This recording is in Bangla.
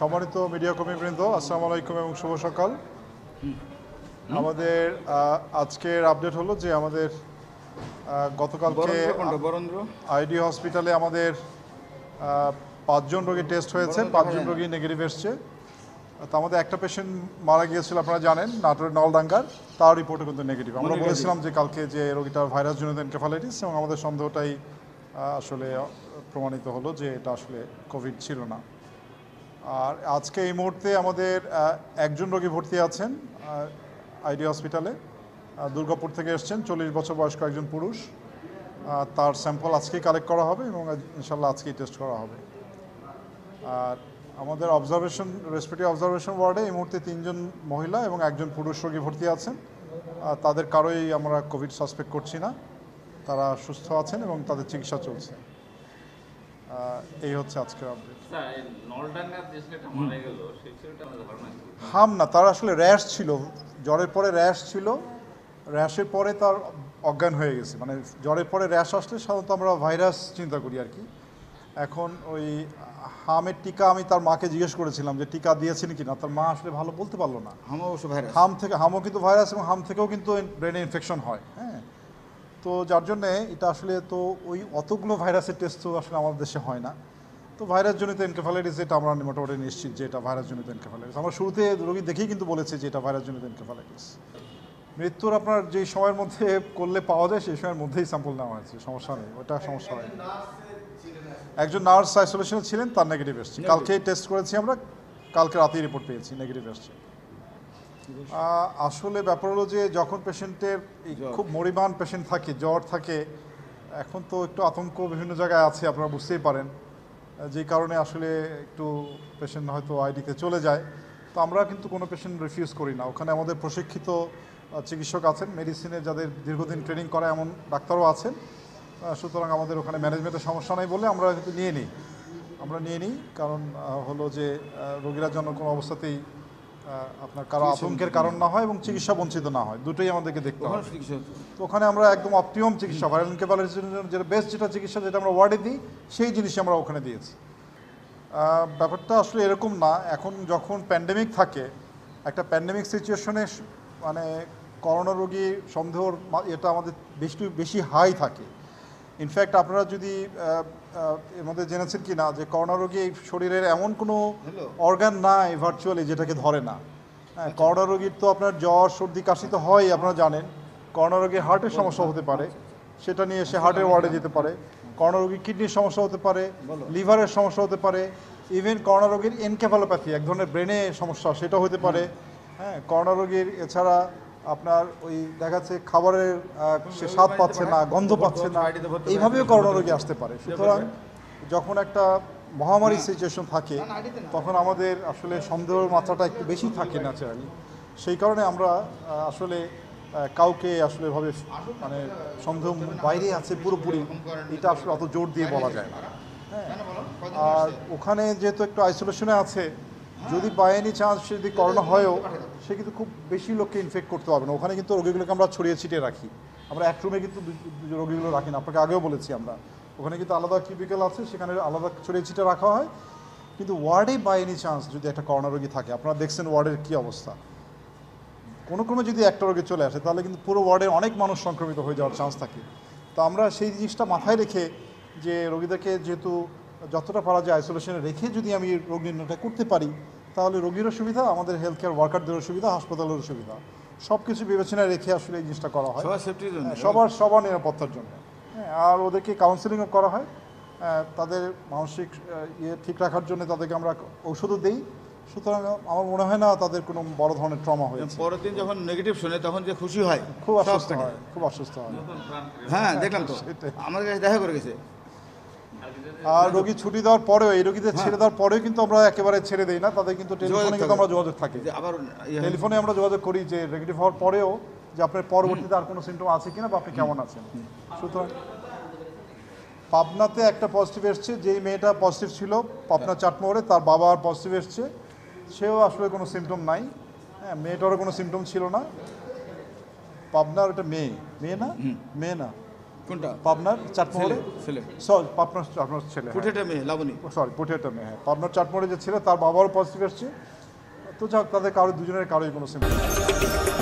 সম্মানিত মিডিয়া কর্মীবৃন্দ আসসালামু আলাইকুম এবং শুভ সকাল আমাদের আজকের আপডেট হলো যে আমাদের গতকালকে আইডি হসপিটালে আমাদের পাঁচজন রোগী টেস্ট হয়েছে পাঁচজন রোগী নেগেটিভ এসছে তো আমাদের একটা পেশেন্ট মারা গিয়েছিল আপনারা জানেন নাটোরের নলডাঙ্গার তার রিপোর্টে কিন্তু নেগেটিভ আমরা বলেছিলাম যে কালকে যে রোগীটা ভাইরাস জনিত এনকেফালাইটিস এবং আমাদের সন্দেহটাই আসলে প্রমাণিত হলো যে এটা আসলে কোভিড ছিল না আর আজকে এই মুহূর্তে আমাদের একজন রোগী ভর্তি আছেন আইডি হসপিটালে দুর্গাপুর থেকে এসছেন চল্লিশ বছর বয়স্ক একজন পুরুষ তার স্যাম্পল আজকেই কালেক্ট করা হবে এবং ইনশাল্লাহ আজকেই টেস্ট করা হবে আর আমাদের অবজারভেশন রেসপিটি অবজারভেশন ওয়ার্ডে এই মুহূর্তে তিনজন মহিলা এবং একজন পুরুষ রোগী ভর্তি আছেন তাদের কারোই আমরা কোভিড সাসপেক্ট করছি না তারা সুস্থ আছেন এবং তাদের চিকিৎসা চলছে এই হচ্ছে আজকের আপডেট হাম না তার আসলে র্যাশ ছিল জ্বরের পরে র্যাশ ছিল র্যাশের পরে তার অজ্ঞান হয়ে গেছে মানে জ্বরের পরে র্যাশ আসলে সাধারণত আমরা ভাইরাস চিন্তা করি আর কি এখন ওই হামের টিকা আমি তার মাকে জিজ্ঞেস করেছিলাম যে টিকা দিয়েছেন কি না তার মা আসলে ভালো বলতে পারলো না হাম অবশ্য হাম থেকে হামও কিন্তু ভাইরাস এবং হাম থেকেও কিন্তু ব্রেনে ইনফেকশন হয় হ্যাঁ তো যার জন্যে এটা আসলে তো ওই অতগুলো ভাইরাসের টেস্ট তো আসলে আমাদের দেশে হয় না তো ভাইরাসজনিত এনকেফালাইটিস যেটা আমরা মোটামুটি নিশ্চিত যে এটা ভাইরাসজনিত এনকেফালাইটিস আমরা শুরুতে রোগী দেখেই কিন্তু বলেছে যে এটা ভাইরাসজনিত এনকেফালাইটিস মৃত্যুর আপনার যে সময়ের মধ্যে করলে পাওয়া যায় সেই সময়ের মধ্যেই স্যাম্পল নেওয়া হয়েছে সমস্যা নেই ওটা সমস্যা হয় একজন নার্স আইসোলেশনে ছিলেন তার নেগেটিভ এসছে কালকে টেস্ট করেছি আমরা কালকে রাতেই রিপোর্ট পেয়েছি নেগেটিভ এসছে আসলে ব্যাপার হলো যে যখন পেশেন্টের খুব মরিমান পেশেন্ট থাকে জ্বর থাকে এখন তো একটু আতঙ্ক বিভিন্ন জায়গায় আছে আপনারা বুঝতেই পারেন যে কারণে আসলে একটু পেশেন্ট হয়তো আইডিতে চলে যায় তো আমরা কিন্তু কোনো পেশেন্ট রিফিউজ করি না ওখানে আমাদের প্রশিক্ষিত চিকিৎসক আছেন মেডিসিনে যাদের দীর্ঘদিন ট্রেনিং করা এমন ডাক্তারও আছেন সুতরাং আমাদের ওখানে ম্যানেজমেন্টের সমস্যা নেই বলে আমরা নিয়ে নিই আমরা নিয়ে নিই কারণ হলো যে রোগীরা যেন কোনো অবস্থাতেই আপনার কারো আতঙ্কের কারণ না হয় এবং চিকিৎসা বঞ্চিত না হয় দুটোই আমাদেরকে দেখতে হবে ওখানে আমরা একদম অপ্রিয়ম চিকিৎসা ভাইরাল জন্য যেটা বেস্ট যেটা চিকিৎসা যেটা আমরা ওয়ার্ডে দিই সেই জিনিসই আমরা ওখানে দিয়েছি ব্যাপারটা আসলে এরকম না এখন যখন প্যান্ডেমিক থাকে একটা প্যান্ডেমিক সিচুয়েশনে মানে করোনা রোগী সন্দেহর এটা আমাদের বেশি বেশি হাই থাকে ইনফ্যাক্ট আপনারা যদি এর মধ্যে জেনেছেন কি না যে করোনা রোগী শরীরের এমন কোনো অর্গান নাই ভার্চুয়ালি যেটাকে ধরে না হ্যাঁ আচ্ছা। করোনা রোগীর তো আপনার জ্বর সর্দি কাশি তো হয় আপনারা জানেন করোনা রোগীর হার্টের সমস্যা হতে পারে আচ্ছা। সেটা নিয়ে সে আচ্ছা, হার্টের ওয়ার্ডে যেতে পারে করোনা রোগীর কিডনির সমস্যা হতে পারে লিভারের সমস্যা হতে পারে ইভেন করোনা রোগীর এনকেফালোপ্যাথি এক ধরনের ব্রেনে সমস্যা সেটা হতে পারে হ্যাঁ করোনা রোগীর এছাড়া আপনার ওই দেখাচ্ছে খাবারের সে স্বাদ পাচ্ছে না গন্ধ পাচ্ছে না এইভাবেও করোনা রোগী আসতে পারে সুতরাং যখন একটা মহামারী সিচুয়েশন থাকে তখন আমাদের আসলে সন্দেহের মাত্রাটা একটু বেশি থাকে ন্যাচারালি সেই কারণে আমরা আসলে কাউকে আসলে ভাবে মানে সন্দেহ বাইরে আছে পুরোপুরি এটা আসলে অত জোর দিয়ে বলা যায় না হ্যাঁ। আর ওখানে যেহেতু একটু আইসোলেশনে আছে যদি বাই এনি চান্স সে যদি করোনা হয়ও সে কিন্তু খুব বেশি লোককে ইনফেক্ট করতে পারবে না ওখানে কিন্তু রোগীগুলোকে আমরা ছড়িয়ে ছিটিয়ে রাখি আমরা এক রুমে কিন্তু রোগীগুলো রাখি না আপনাকে আগেও বলেছি আমরা ওখানে কিন্তু আলাদা কিউবিকেল আছে সেখানে আলাদা ছড়িয়ে ছিটিয়ে রাখা হয় কিন্তু ওয়ার্ডে বাই এনি চান্স যদি একটা করোনা রোগী থাকে আপনারা দেখছেন ওয়ার্ডের কী অবস্থা কোনো ক্রমে যদি একটা রোগী চলে আসে তাহলে কিন্তু পুরো ওয়ার্ডের অনেক মানুষ সংক্রমিত হয়ে যাওয়ার চান্স থাকে তো আমরা সেই জিনিসটা মাথায় রেখে যে রোগীদেরকে যেহেতু যতটা পারা যায় আইসোলেশনে রেখে যদি আমি রোগ নির্ণয়টা করতে পারি তাহলে রোগীরও সুবিধা আমাদের হেলথ কেয়ার ওয়ার্কারদেরও সুবিধা হাসপাতালেরও সুবিধা সব কিছু বিবেচনায় রেখে আসলে এই জিনিসটা করা হয় সবার হ্যাঁ, সবার নিরাপত্তার জন্য হ্যাঁ, আর ওদেরকে কাউন্সেলিংও করা হয় হ্যাঁ, তাদের মানসিক ইয়ে ঠিক রাখার জন্য তাদেরকে আমরা ঔষধও দিই সুতরাং আমার মনে হয় না তাদের কোনো বড় ধরনের ট্রমা হয় পরের দিন যখন নেগেটিভ শুনে তখন যে খুশি হয় খুব অসুস্থ হয় খুব অসুস্থ হয় হ্যাঁ দেখলাম তো আমার কাছে দেখা করে গেছে আর রোগী ছুটি দেওয়ার পরেও এই রোগীদের হ্যাঁ। ছেড়ে দেওয়ার পরেও কিন্তু আমরা একেবারে ছেড়ে দেই না তাদের কিন্তু টেলিফোনে কিন্তু আমরা যোগাযোগ থাকি ইয়ে টেলিফোনে আমরা যোগাযোগ করি যে নেগেটিভ হওয়ার পরেও যে আপনার পরবর্তীতে আর কোনো সিমটম আছে কিনা বা আপনি কেমন আছেন সুতরাং পাবনাতে একটা পজিটিভ এসছে যেই মেয়েটা পজিটিভ ছিল পাবনা হ্যাঁ। চাটমোহরে তার বাবা আর পজিটিভ এসছে সেও আসলে কোনো সিমটম নাই হ্যাঁ মেয়েটারও কোনো সিমটম ছিল না পাবনার একটা মেয়ে মেয়ে না মেয়ে না কোনটা পাবনার চাটমোহরে ছেলে সরি পাবনার আপনার ছেলে পুঠেটা হ্যাঁ। মেয়ে লাবণী সরি পুঠেটা মেয়ে হ্যাঁ পাবনার চাটমোহরে যে ছেলে তার বাবারও পজিটিভ আসছে তো যাক তাদের কারো দুজনের কারোই কোনো সিম্পল